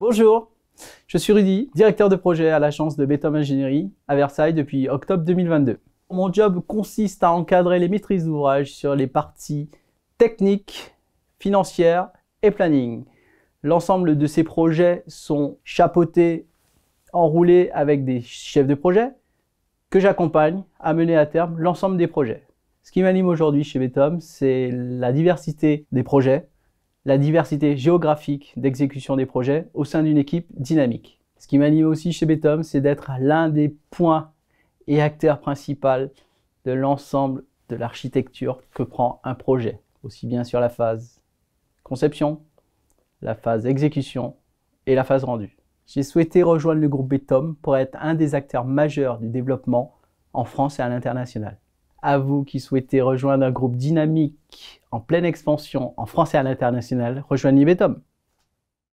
Bonjour, je suis Rudy, directeur de projet à l'agence de Betom Ingénierie à Versailles depuis octobre 2022. Mon job consiste à encadrer les maîtrises d'ouvrage sur les parties techniques, financières et planning. L'ensemble de ces projets sont chapeautés, enroulés avec des chefs de projet que j'accompagne à mener à terme l'ensemble des projets. Ce qui m'anime aujourd'hui chez Betom, c'est la diversité des projets, la diversité géographique d'exécution des projets au sein d'une équipe dynamique. Ce qui m'anime aussi chez Betom, c'est d'être l'un des points et acteurs principaux de l'ensemble de l'architecture que prend un projet, aussi bien sur la phase conception, la phase exécution et la phase rendue. J'ai souhaité rejoindre le groupe Betom pour être un des acteurs majeurs du développement en France et à l'international à vous qui souhaitez rejoindre un groupe dynamique en pleine expansion en français et à l'international, rejoignez Betom.